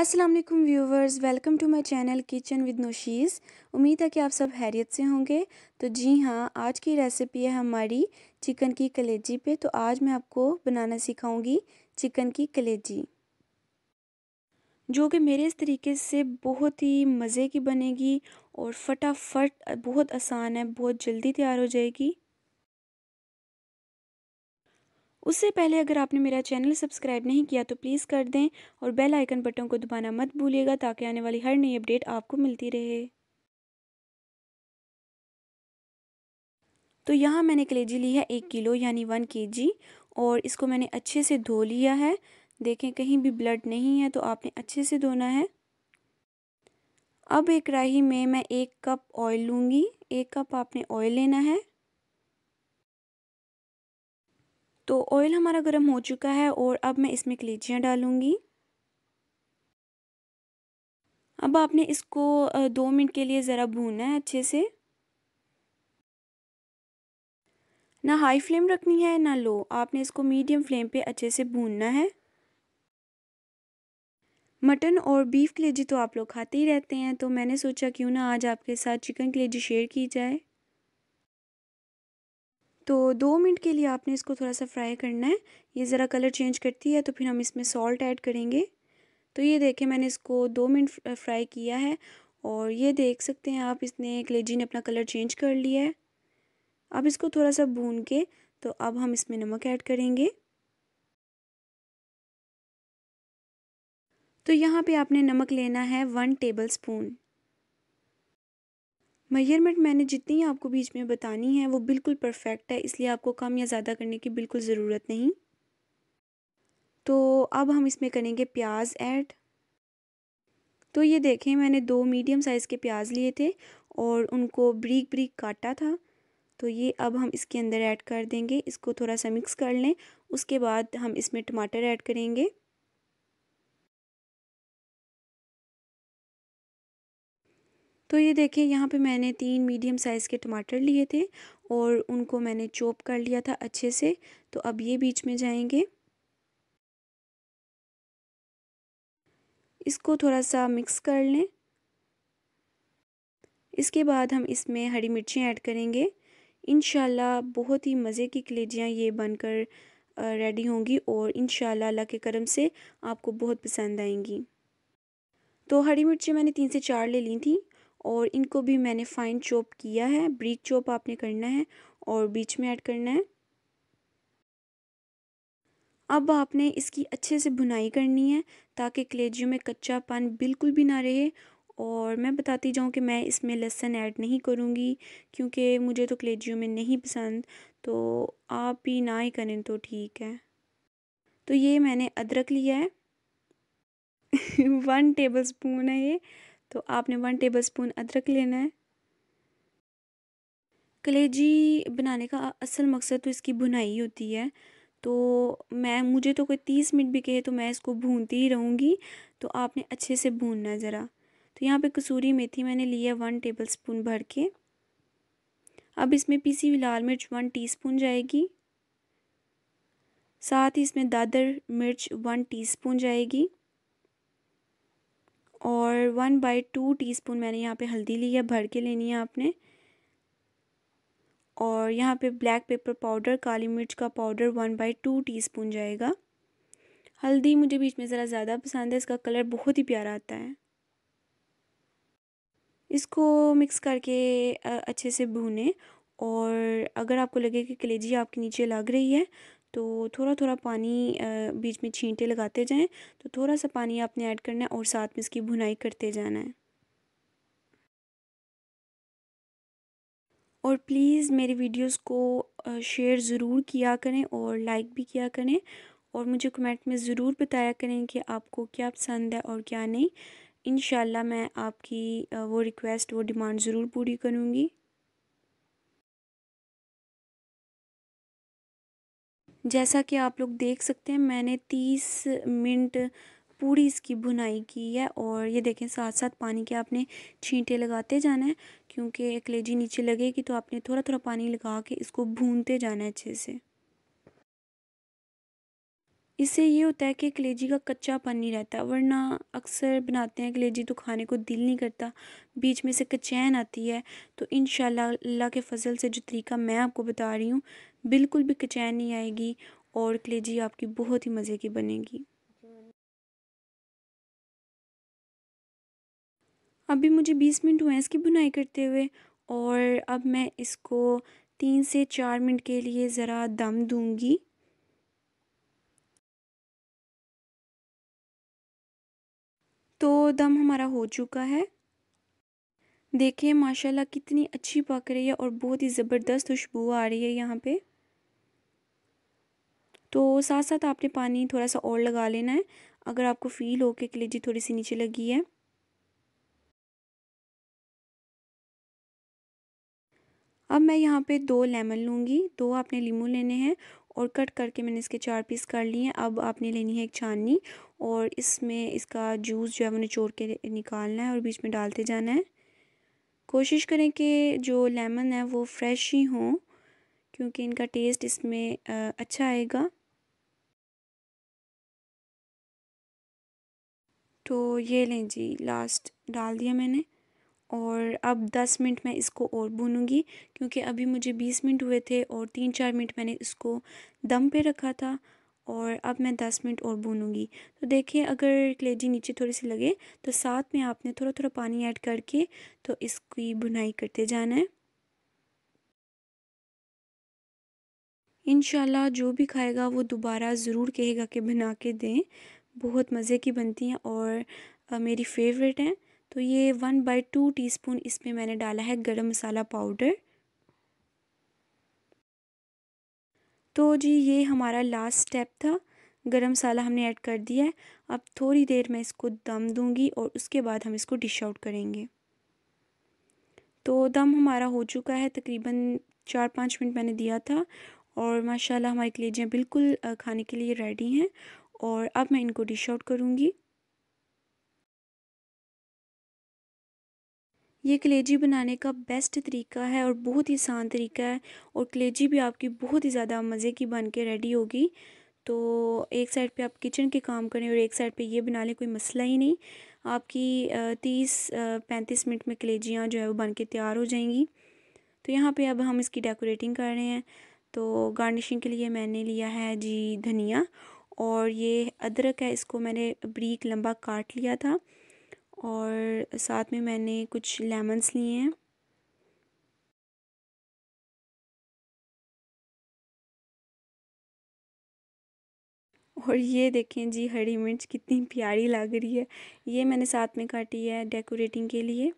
अस्सलाम वालेकुम viewers welcome to my channel kitchen with Noshi's उम्मीद है कि आप सब हैरियत से होंगे तो जी हाँ आज की रेसिपी है हमारी चिकन की कलेजी पे तो आज मैं आपको बनाना सिखाऊंगी चिकन की कलेजी जो कि मेरे इस तरीके से बहुत ही मज़े की बनेगी और फटाफट बहुत आसान है बहुत जल्दी तैयार हो जाएगी उससे पहले अगर आपने मेरा चैनल सब्सक्राइब नहीं किया तो प्लीज़ कर दें और बेल आइकन बटन को दबाना मत भूलिएगा ताकि आने वाली हर नई अपडेट आपको मिलती रहे तो यहाँ मैंने कलेजी ली है एक किलो यानी वन के और इसको मैंने अच्छे से धो लिया है देखें कहीं भी ब्लड नहीं है तो आपने अच्छे से धोना है अब एक राही में मैं एक कप ऑयल लूँगी एक कप आपने ऑयल लेना है तो ऑयल हमारा गर्म हो चुका है और अब मैं इसमें कलीचियाँ डालूँगी अब आपने इसको दो मिनट के लिए ज़रा भूनना है अच्छे से ना हाई फ्लेम रखनी है ना लो आपने इसको मीडियम फ्लेम पे अच्छे से भूनना है मटन और बीफ कलेजी तो आप लोग खाते ही रहते हैं तो मैंने सोचा क्यों ना आज आपके साथ चिकन कलेजी शेयर की जाए तो दो मिनट के लिए आपने इसको थोड़ा सा फ्राई करना है ये ज़रा कलर चेंज करती है तो फिर हम इसमें सॉल्ट ऐड करेंगे तो ये देखें मैंने इसको दो मिनट फ्राई किया है और ये देख सकते हैं आप इसने कलेजी ने अपना कलर चेंज कर लिया है अब इसको थोड़ा सा भून के तो अब हम इसमें नमक ऐड करेंगे तो यहाँ पे आपने नमक लेना है वन टेबल स्पून मेजरमेंट मैंने जितनी आपको बीच में बतानी है वो बिल्कुल परफेक्ट है इसलिए आपको कम या ज़्यादा करने की बिल्कुल ज़रूरत नहीं तो अब हम इसमें करेंगे प्याज ऐड तो ये देखें मैंने दो मीडियम साइज़ के प्याज लिए थे और उनको ब्रीक ब्रीक काटा था तो ये अब हम इसके अंदर ऐड कर देंगे इसको थोड़ा सा मिक्स कर लें उसके बाद हम इसमें टमाटर ऐड करेंगे तो ये देखें यहाँ पे मैंने तीन मीडियम साइज़ के टमाटर लिए थे और उनको मैंने चॉप कर लिया था अच्छे से तो अब ये बीच में जाएंगे इसको थोड़ा सा मिक्स कर लें इसके बाद हम इसमें हरी मिर्चें ऐड करेंगे इन बहुत ही मज़े की कलेजियाँ ये बनकर रेडी होंगी और इन अल्लाह के करम से आपको बहुत पसंद आएंगी तो हरी मिर्चें मैंने तीन से चार ले ली थी और इनको भी मैंने फाइन चॉप किया है ब्रिक चॉप आपने करना है और बीच में ऐड करना है अब आपने इसकी अच्छे से भुनाई करनी है ताकि कलेजियों में कच्चा पान बिल्कुल भी ना रहे और मैं बताती जाऊँ कि मैं इसमें लहसन ऐड नहीं करूँगी क्योंकि मुझे तो कलेजियों में नहीं पसंद तो आप ही ना ही करें तो ठीक है तो ये मैंने अदरक लिया है वन टेबल स्पून है ये तो आपने वन टेबल स्पून अदरक लेना है कलेजी बनाने का असल मकसद तो इसकी भुनाई होती है तो मैं मुझे तो कोई तीस मिनट भी कहे तो मैं इसको भूनती ही रहूँगी तो आपने अच्छे से भूनना है ज़रा तो यहाँ पे कसूरी मेथी मैंने ली है वन टेबल स्पून भर के अब इसमें पीसी हुई लाल मिर्च वन टी जाएगी साथ ही इसमें दादर मिर्च वन टीस्पून जाएगी और वन बाई टू टी मैंने यहाँ पे हल्दी ली है भर के लेनी है आपने और यहाँ पे ब्लैक पेपर पाउडर काली मिर्च का powder one by two tea जाएगा हल्दी मुझे बीच में ज़रा ज़्यादा पसंद है इसका कलर बहुत ही प्यारा आता है इसको मिक्स करके अच्छे से भूनें और अगर आपको लगे कि कलेजी आपके नीचे लग रही है तो थोड़ा थोड़ा पानी बीच में छींटे लगाते जाएं तो थोड़ा सा पानी आपने ऐड करना है और साथ में इसकी भुनाई करते जाना है और प्लीज़ मेरी वीडियोस को शेयर ज़रूर किया करें और लाइक भी किया करें और मुझे कमेंट में ज़रूर बताया करें कि आपको क्या पसंद है और क्या नहीं इन मैं आपकी वो रिक्वेस्ट वो डिमांड ज़रूर पूरी करूँगी जैसा कि आप लोग देख सकते हैं मैंने तीस मिनट पूरी इसकी बुनाई की है और ये देखें साथ साथ पानी के आपने छींटे लगाते जाना है क्योंकि कलेजी नीचे लगेगी तो आपने थोड़ा थोड़ा पानी लगा के इसको भूनते जाना है अच्छे से इससे ये होता है कि कलेजी का कच्चा नहीं रहता वरना अक्सर बनाते हैं कलेजी तो खाने को दिल नहीं करता बीच में से कचैन आती है तो इन अल्लाह के फ़जल से जो तरीका मैं आपको बता रही हूँ बिल्कुल भी कचैन नहीं आएगी और कलेजी आपकी बहुत ही मज़े की बनेगी अभी मुझे बीस मिनट हुए हैं इसकी बुनाई करते हुए और अब मैं इसको तीन से चार मिनट के लिए ज़रा दम दूँगी तो दम हमारा हो चुका है देखिए माशाल्लाह कितनी अच्छी पक रही है और बहुत ही ज़बरदस्त खुशबू आ रही है यहाँ पे तो साथ साथ आपने पानी थोड़ा सा और लगा लेना है अगर आपको फील हो के कलेजी थोड़ी सी नीचे लगी है अब मैं यहाँ पे दो लेमन लूँगी दो आपने लीमू लेने हैं और कट करके मैंने इसके चार पीस कर लिए हैं अब आपने लेनी है एक छाननी और इसमें इसका जूस जो है वो निचोड़ के निकालना है और बीच में डालते जाना है कोशिश करें कि जो लेमन है वो फ्रेश ही हों क्योंकि इनका टेस्ट इसमें अच्छा आएगा तो ये लें जी लास्ट डाल दिया मैंने और अब दस मिनट मैं इसको और भूनूंगी क्योंकि अभी मुझे बीस मिनट हुए थे और तीन चार मिनट मैंने इसको दम पे रखा था और अब मैं दस मिनट और भूनूंगी तो देखिए अगर कलेजी नीचे थोड़ी सी लगे तो साथ में आपने थोड़ा थोड़ा पानी ऐड करके तो इसकी बुनाई करते जाना है इन जो भी खाएगा वो दोबारा ज़रूर कहेगा कि बना के दें बहुत मज़े की बनती हैं और मेरी फेवरेट हैं तो ये वन बाई टू टी इसमें मैंने डाला है गरम मसाला पाउडर तो जी ये हमारा लास्ट स्टेप था गरम मसाला हमने ऐड कर दिया है अब थोड़ी देर मैं इसको दम दूंगी और उसके बाद हम इसको डिश आउट करेंगे तो दम हमारा हो चुका है तकरीबन चार पाँच मिनट मैंने दिया था और माशाल्लाह हमारी कलेजियाँ बिल्कुल खाने के लिए रेडी हैं और अब मैं इनको डिश आउट करूँगी ये कलेजी बनाने का बेस्ट तरीका है और बहुत ही आसान तरीका है और कलेजी भी आपकी बहुत ही ज़्यादा मज़े की बन के रेडी होगी तो एक साइड पे आप किचन के काम करें और एक साइड पे ये बना लें कोई मसला ही नहीं आपकी तीस पैंतीस मिनट में कलेजियाँ जो है वो बन के तैयार हो जाएंगी तो यहाँ पे अब हम इसकी डेकोरेटिंग कर रहे हैं तो गार्निशिंग के लिए मैंने लिया है जी धनिया और ये अदरक है इसको मैंने ब्रीक लंबा काट लिया था और साथ में मैंने कुछ लेमन्स लिए हैं और ये देखें जी हरी मिर्च कितनी प्यारी लग रही है ये मैंने साथ में काटी है डेकोरेटिंग के लिए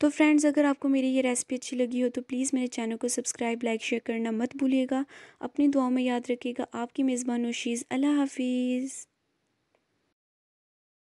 तो फ्रेंड्स अगर आपको मेरी ये रेसिपी अच्छी लगी हो तो प्लीज़ मेरे चैनल को सब्सक्राइब लाइक शेयर करना मत भूलिएगा अपनी दुआओं में याद रखिएगा आपकी मेज़बान नोशीज़ अल्लाह हाफिज़